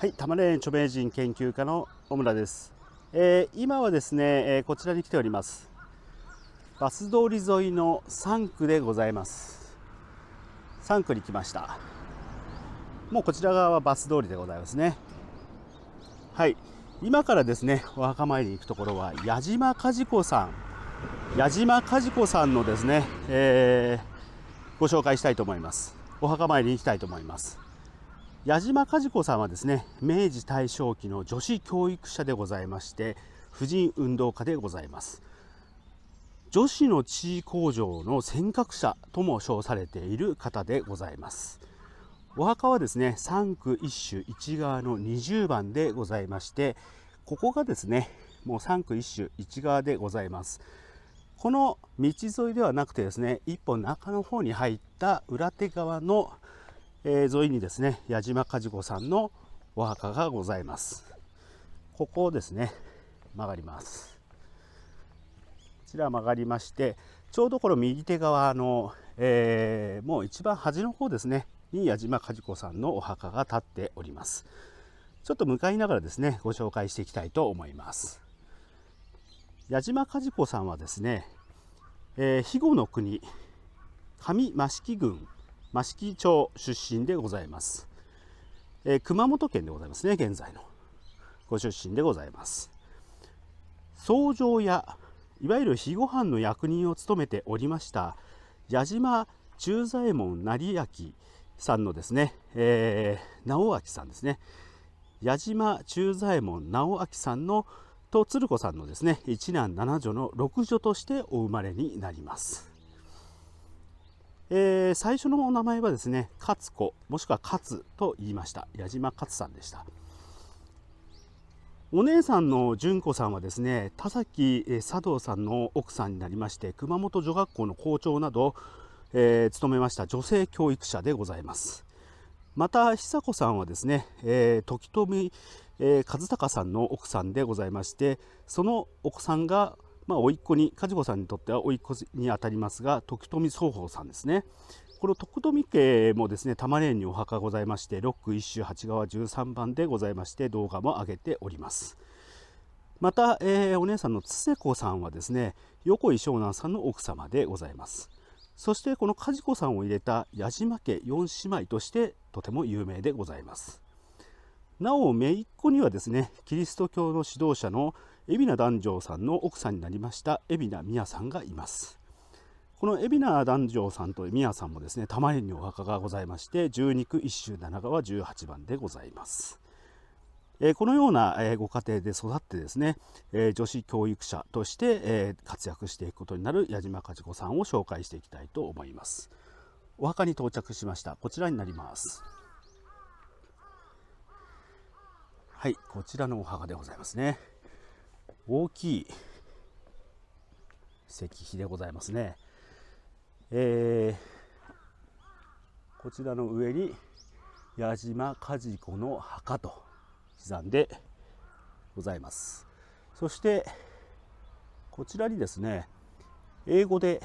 はい、玉霊園著名人研究家の小村です、えー、今はですね、えー、こちらに来ておりますバス通り沿いの3区でございます3区に来ましたもうこちら側はバス通りでございますねはい今からですねお墓参りに行くところは矢島和子さん矢島和子さんのですね、えー、ご紹介したいと思いますお墓参りに行きたいと思います矢島和子さんはですね明治大正期の女子教育者でございまして婦人運動家でございます女子の地位向上の尖閣者とも称されている方でございますお墓はですね三区一種一側の20番でございましてここがですねもう三区一種一側でございますこの道沿いではなくてですね一本中の方に入った裏手側のえ沿いにですね矢島梶子さんのお墓がございますここをですね曲がりますこちら曲がりましてちょうどこの右手側の、えー、もう一番端の方ですねに矢島梶子さんのお墓が立っておりますちょっと向かいながらですねご紹介していきたいと思います矢島梶子さんはですね、えー、肥後の国上益城郡益城町出身でございます、えー、熊本県でございますね現在のご出身でございます僧正やいわゆる肥後藩の役人を務めておりました矢島中左衛門成明さんのですね、えー、直明さんですね矢島中左衛門直明さんのと鶴子さんのですね一男七女の六女としてお生まれになりますえー、最初のお名前はですね勝子もしくは勝と言いました矢島勝さんでしたお姉さんの純子さんはですね田崎佐藤さんの奥さんになりまして熊本女学校の校長など、えー、務めました女性教育者でございますまた久子さんはですね、えー、時富、えー、和孝さんの奥さんでございましてそのお子さんがまあ、甥っ子に梶子さんにとっては甥っ子にあたりますが時富双方さんですねこの徳富家もですね玉蓮にお墓ございまして六区一首八川13番でございまして動画も上げておりますまた、えー、お姉さんのつせ子さんはですね横井湘南さんの奥様でございますそしてこの梶子さんを入れた矢島家4姉妹としてとても有名でございますなお姪っ子にはですねキリスト教の指導者の海老名壇上さんの奥さんになりました海老名美也さんがいますこの海老名壇上さんと美也さんもですね玉まにお墓がございまして十二区一周七川18番でございますこのようなご家庭で育ってですね女子教育者として活躍していくことになる矢島和子さんを紹介していきたいと思いますお墓に到着しましたこちらになりますはいこちらのお墓でございますね大きい石碑でございますね。えー、こちらの上に矢島梶子の墓と刻んでございます。そしてこちらにですね英語で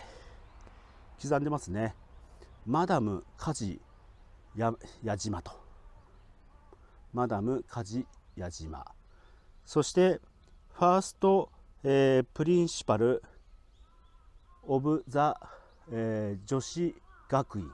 刻んでますね。マダム梶矢島と。マダム梶矢島。そしてファースト、えー、プリンシパル・オブ・ザ、えー、女子学院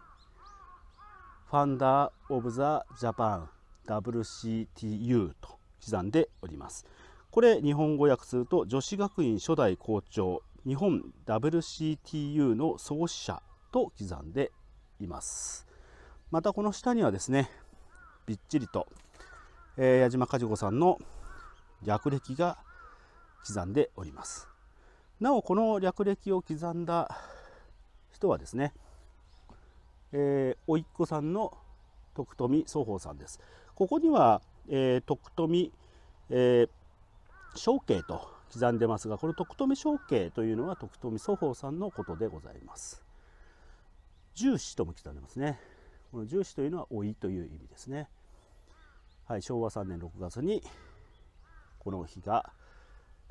ファンダー・オブ・ザ・ジャパン WCTU と刻んでおります。これ日本語訳すると女子学院初代校長日本 WCTU の創始者と刻んでいます。またこの下にはですねびっちりと、えー、矢島和子さんの略歴が刻んでおります。なお、この略歴を刻んだ人はですね、えー、おいっ子さんの徳富双方さんです。ここには、えー、徳富、えー、小慶と刻んでますが、この徳富小慶というのは徳富双方さんのことでございます。重視とも刻んでますね。この重視というのは老いという意味ですね。はい、昭和3年6月にこの日が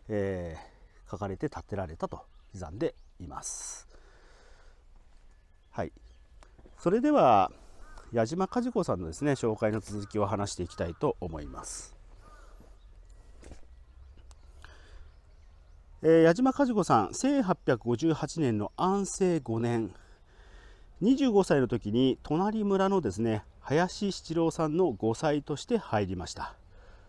えー、書かれて建てられたと刻んでいます。はい、それでは矢島和子さんのですね紹介の続きを話していきたいと思います。えー、矢島和子さん1858年の安政5年25歳の時に隣村のですね林七郎さんの5歳として入りました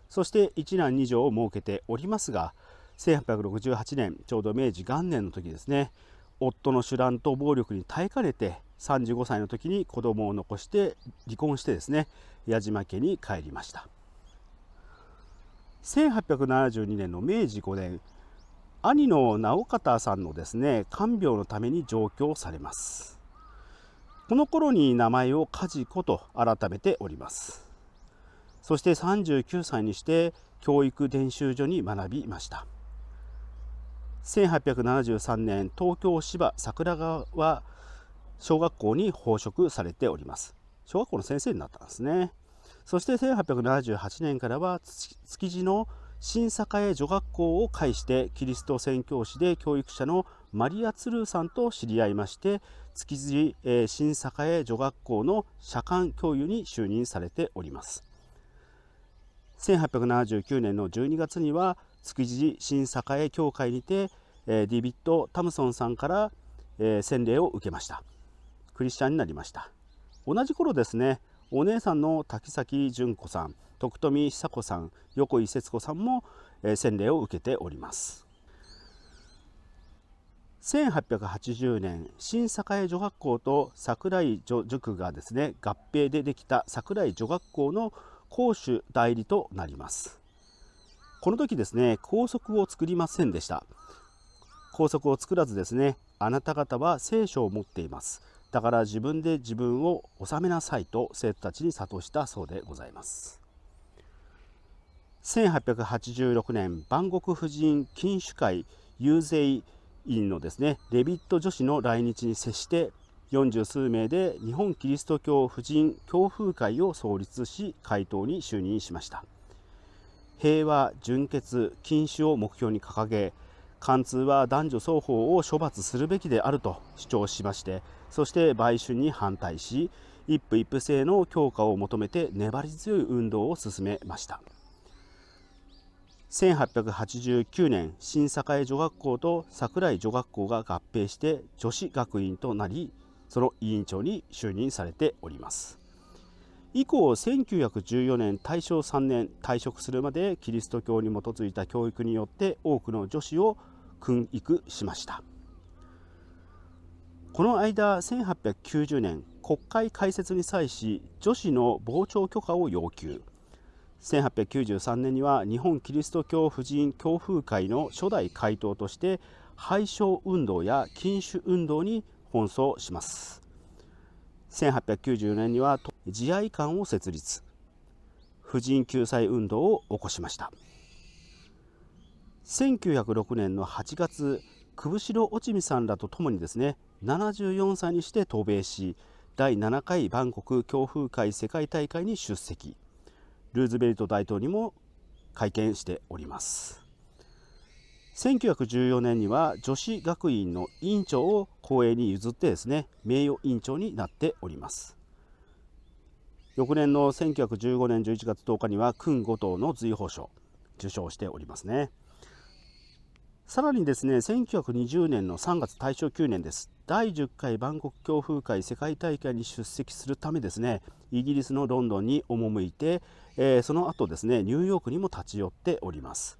そして一男二女を設けておりますが1868年ちょうど明治元年の時ですね夫の手乱と暴力に耐えかねて35歳の時に子供を残して離婚してですね矢島家に帰りました1872年の明治5年兄の直方さんのですね看病のために上京されますこの頃に名前を梶子と改めておりますそして39歳にして教育伝習所に学びました1873年東京芝桜川小学校に奉職されております小学校の先生になったんですねそして1878年からは築地の新栄女学校を介してキリスト宣教師で教育者のマリア・ツルーさんと知り合いまして築地、えー、新栄女学校の社官教諭に就任されております1879年の12月には築地新栄教会にて、えー、ディビット・タムソンさんから、えー、洗礼を受けましたクリスチャンになりました同じ頃ですねお姉さんの滝崎純子さん徳富久子さん横井節子さんも、えー、洗礼を受けております1880年新栄女学校と桜井女塾がですね合併でできた桜井女学校の講主代理となりますこの時ですね、校則を作りませんでした。高速を作らずですね、あなた方は聖書を持っています。だから自分で自分を治めなさいと生徒たちに諭したそうでございます。1886年、万国婦人禁酒会遊説院のですね、レビット女子の来日に接して、40数名で日本キリスト教婦人教風会を創立し、会頭に就任しました。平和、純潔、禁止を目標に掲げ、貫通は男女双方を処罰するべきであると主張しまして、そして売春に反対し、一夫一夫制の強化を求めて粘り強い運動を進めました。1889年、新栄女学校と桜井女学校が合併して女子学院となり、その委員長に就任されております。以降1914年大正3年退職するまでキリスト教に基づいた教育によって多くの女子を訓育しましたこの間1890年国会開設に際し女子の傍聴許可を要求1893年には日本キリスト教婦人教風会の初代会頭として廃止運動や禁酒運動に奔走します1894年には慈愛館を設立婦人救済運動を起こしました1906年の8月久伏城落見さんらとともにですね74歳にして渡米し第7回バンコク強風会世界大会に出席ルーズベルト大統領も会見しております1914年には女子学院の院長を公営に譲ってですね名誉院長になっております翌年の1915年11月10日には勲五等の随宝賞受賞しておりますねさらにですね1920年の3月大正9年です第10回万国強風会世界大会に出席するためですねイギリスのロンドンに赴いて、えー、その後ですねニューヨークにも立ち寄っております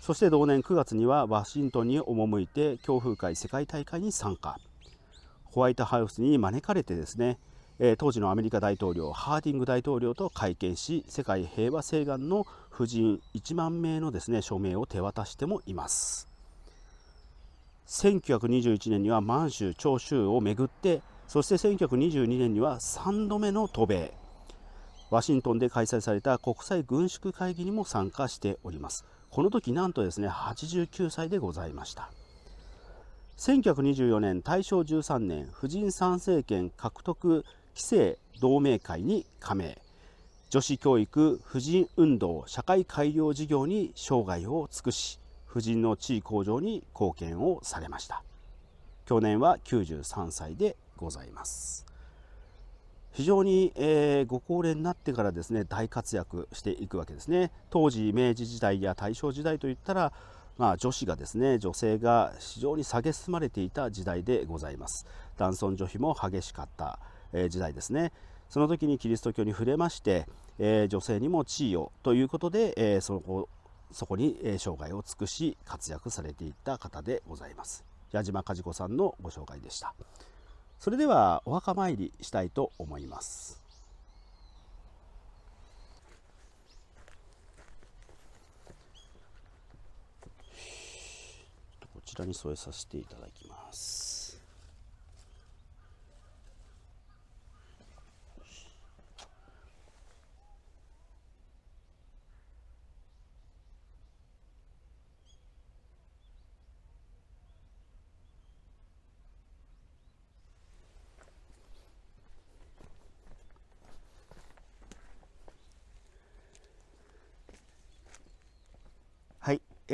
そして同年9月にはワシントンに赴いて強風会世界大会に参加ホワイトハウスに招かれてですねえ当時のアメリカ大統領ハーディング大統領と会見し世界平和請願の婦人1万名のですね署名を手渡してもいます1921年には満州長州をめぐってそして1922年には3度目の渡米ワシントンで開催された国際軍縮会議にも参加しておりますこの時なんとですね89歳でございました1924年大正13年婦人参政権獲得規制同盟会に加盟女子教育婦人運動社会改良事業に生涯を尽くし婦人の地位向上に貢献をされました去年は93歳でございます非常に、えー、ご高齢になってからですね大活躍していくわけですね当時明治時代や大正時代といったらまあ、女子がですね女性が非常に蔑まれていた時代でございます男尊女卑も激しかったえ時代ですねその時にキリスト教に触れまして、え女性にも地位をということで、えその後そこに生涯を尽くし活躍されていった方でございます矢島和子さんのご紹介でしたそれではお墓参りしたいと思いますこちらに添えさせていただきます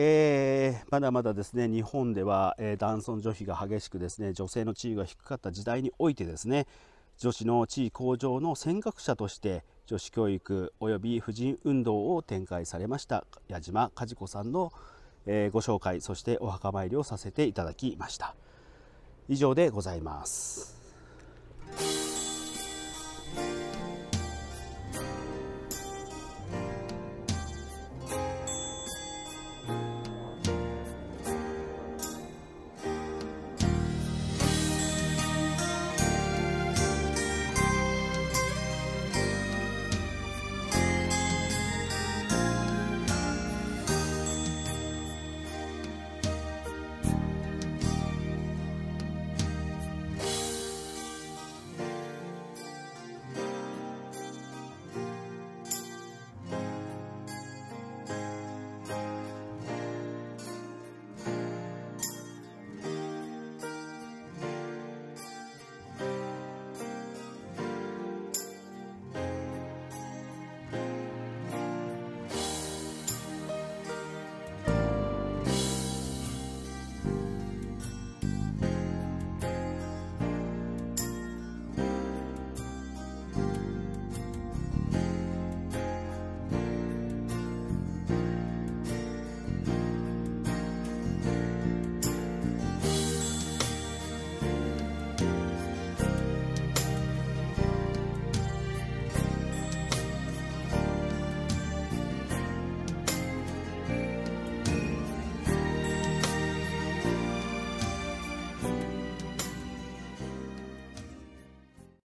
えー、まだまだですね日本では、えー、男尊女卑が激しくですね女性の地位が低かった時代においてですね女子の地位向上の先覚者として女子教育及び婦人運動を展開されました矢島和子さんの、えー、ご紹介そしてお墓参りをさせていただきました以上でございます。